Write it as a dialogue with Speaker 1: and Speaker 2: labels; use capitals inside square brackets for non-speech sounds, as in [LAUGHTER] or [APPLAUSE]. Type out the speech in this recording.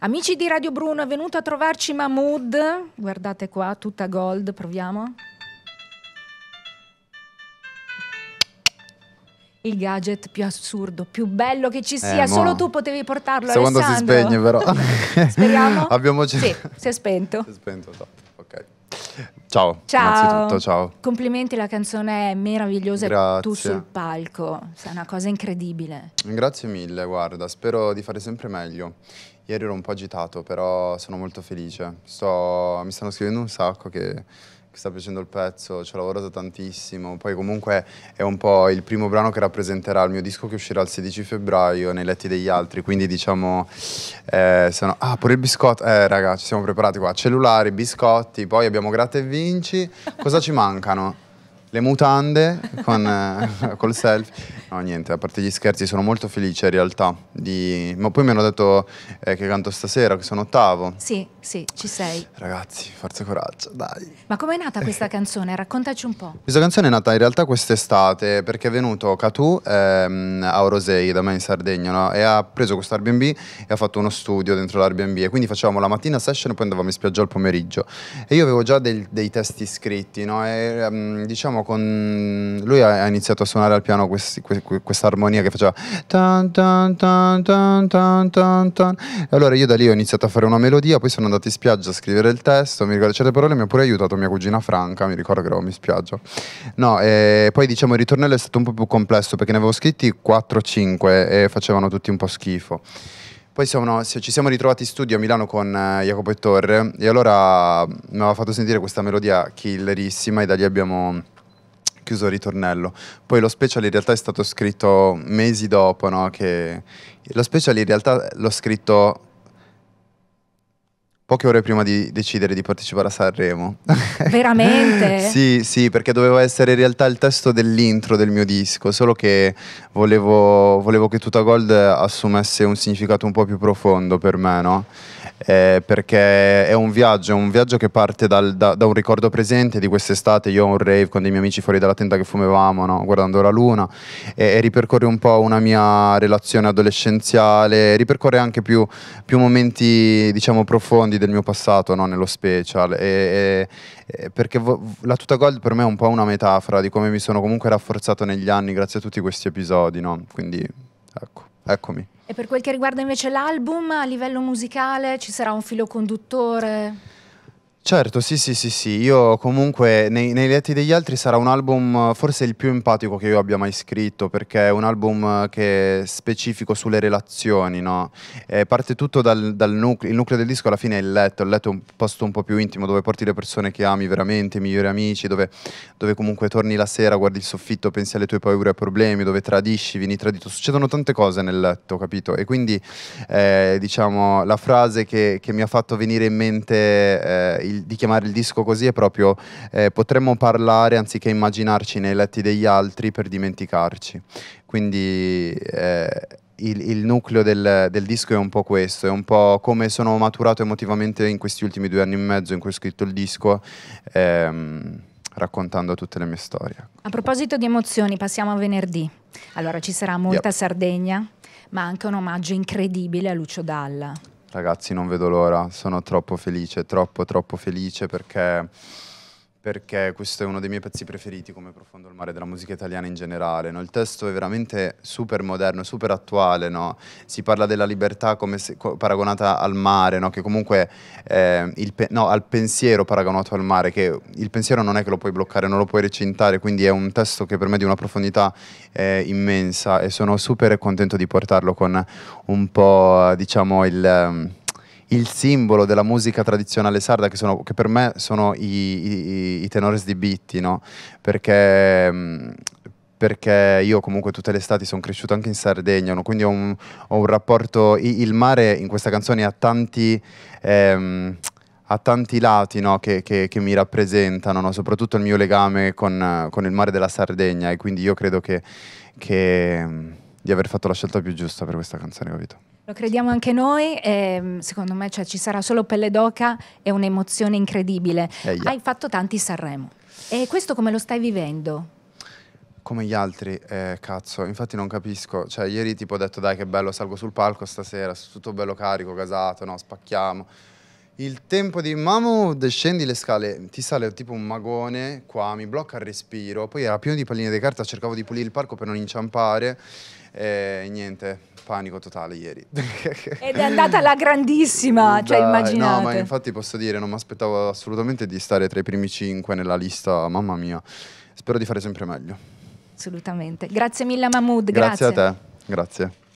Speaker 1: Amici di Radio Bruno, è venuto a trovarci Mahmood. Guardate qua, tutta gold, proviamo. Il gadget più assurdo, più bello che ci eh, sia, eh, solo tu potevi portarlo. Secondo si spegne però.
Speaker 2: [LAUGHS] [LAUGHS] Speriamo. Abbiamo cercato.
Speaker 1: Sì, si è spento. Si è
Speaker 2: spento, top. Ciao, ciao. innanzitutto, ciao.
Speaker 1: Complimenti, la canzone è meravigliosa Grazie. tu sul palco, è una cosa incredibile.
Speaker 2: Grazie mille, guarda, spero di fare sempre meglio. Ieri ero un po' agitato, però sono molto felice. Sto, mi stanno scrivendo un sacco che sta piacendo il pezzo, ci ho lavorato tantissimo, poi comunque è un po' il primo brano che rappresenterà il mio disco che uscirà il 16 febbraio nei letti degli altri, quindi diciamo, eh, sono... ah pure il biscotto, eh raga ci siamo preparati qua, cellulari, biscotti, poi abbiamo gratta e vinci, cosa ci mancano? le mutande con, eh, [LAUGHS] col selfie. No, niente, a parte gli scherzi, sono molto felice in realtà. Di... Ma poi mi hanno detto eh, che canto stasera, che sono ottavo.
Speaker 1: Sì, sì, ci sei.
Speaker 2: Ragazzi, forza e coraggio, dai.
Speaker 1: Ma com'è nata questa canzone? Raccontaci un po'.
Speaker 2: Questa canzone è nata in realtà quest'estate perché è venuto Catu ehm, a Orosei da me in Sardegna no? e ha preso questo Airbnb e ha fatto uno studio dentro l'Airbnb e quindi facevamo la mattina session e poi andavamo in spiaggia al pomeriggio. E io avevo già del, dei testi scritti no? e ehm, diciamo diciamo, con... lui ha iniziato a suonare al piano questi, questa armonia che faceva... Tan, tan, tan, tan, Allora io da lì ho iniziato a fare una melodia, poi sono andato in spiaggia a scrivere il testo, mi ricordo certe parole, mi ha pure aiutato mia cugina Franca, mi ricordo che ero in spiaggia. No, e poi diciamo il ritornello è stato un po' più complesso perché ne avevo scritti 4-5 e facevano tutti un po' schifo. Poi siamo, ci siamo ritrovati in studio a Milano con eh, Jacopo e Torre e allora mm, mi aveva fatto sentire questa melodia killerissima e da lì abbiamo chiuso il ritornello. Poi lo special in realtà è stato scritto mesi dopo, no? Che lo special in realtà l'ho scritto poche ore prima di decidere di partecipare a Sanremo.
Speaker 1: [LAUGHS] Veramente?
Speaker 2: sì, sì, perché doveva essere in realtà il testo dell'intro del mio disco, solo che volevo, volevo che tutta Gold assumesse un significato un po' più profondo per me, no? eh, perché è un viaggio, un viaggio che parte dal, da, da, un ricordo presente di quest'estate, io ho un rave con dei miei amici fuori dalla tenda che fumevamo, no? guardando la luna, e, e, ripercorre un po' una mia relazione adolescenziale, ripercorre anche più, più momenti diciamo profondi del mio passato no? nello special, e, e, perché vo- la tuta gold per me è un po' una metafora di come mi sono comunque rafforzato negli anni grazie a tutti questi episodi, no? quindi ecco, eccomi.
Speaker 1: E per quel che riguarda invece l'album, a livello musicale ci sarà un filo conduttore?
Speaker 2: Certo, sì, sì, sì, sì, io comunque nei, nei letti degli altri sarà un album forse il più empatico che io abbia mai scritto, perché è un album che è specifico sulle relazioni, no? Eh, parte tutto dal, dal nucleo, il nucleo del disco alla fine è il letto, il letto è un posto un po' più intimo dove porti le persone che ami veramente, i migliori amici, dove, dove comunque torni la sera, guardi il soffitto, pensi alle tue paure e problemi, dove tradisci, vieni tradito, succedono tante cose nel letto, capito? E quindi eh, diciamo la frase che, che, mi ha fatto venire in mente eh, il di chiamare il disco così è proprio eh, potremmo parlare anziché immaginarci nei letti degli altri per dimenticarci. Quindi eh, il, il, nucleo del, del, disco è un po' questo, è un po' come sono maturato emotivamente in questi ultimi due anni e mezzo in cui ho scritto il disco. Ehm, raccontando tutte le mie storie.
Speaker 1: A proposito di emozioni, passiamo a venerdì. Allora ci sarà molta yep. Sardegna, ma anche un omaggio incredibile a Lucio Dalla.
Speaker 2: Ragazzi, non vedo l'ora, sono troppo felice, troppo troppo felice perché perché questo è uno dei miei pezzi preferiti come Profondo il mare della musica italiana in generale. No? Il testo è veramente super moderno, super attuale, no? si parla della libertà se, co, paragonata al mare, no? che comunque eh, il, al pensiero paragonato al mare, che il pensiero non è che lo puoi bloccare, non lo puoi recintare, quindi è un testo che per me è di una profondità eh, immensa e sono super contento di portarlo con un po' diciamo il... Ehm, il simbolo della musica tradizionale sarda, che, sono, che per me sono i, i, i tenores di Bitti, no? perché, mm, perché, io comunque tutte le estati sono cresciuto anche in Sardegna, no? quindi ho un, ho un, rapporto, il mare in questa canzone ha tanti... Ehm, ha tanti lati no, che, che, che, mi rappresentano, no? soprattutto il mio legame con, con, il mare della Sardegna e quindi io credo che, che mm, di aver fatto la scelta più giusta per questa canzone, capito?
Speaker 1: Lo crediamo anche noi, ehm, secondo me cioè, ci sarà solo pelle d'oca e un'emozione incredibile. Eh, Hai fatto tanti Sanremo e questo come lo stai vivendo?
Speaker 2: Come gli altri, eh, cazzo, infatti non capisco, cioè ieri tipo ho detto dai che bello salgo sul palco stasera, tutto bello carico, casato, no, spacchiamo il tempo di Mahmoud scendi le scale, ti sale tipo un magone qua, mi blocca il respiro, poi era pieno di palline di carta, cercavo di pulire il parco per non inciampare e niente, panico totale ieri. [LAUGHS] Ed è andata
Speaker 1: la grandissima, da, cioè immaginate. No, ma infatti
Speaker 2: posso dire, non mi aspettavo assolutamente di stare tra i primi cinque nella lista, mamma mia. Spero di fare sempre meglio.
Speaker 1: Assolutamente. Grazie mille Mahmoud, grazie. Grazie
Speaker 2: a te, grazie.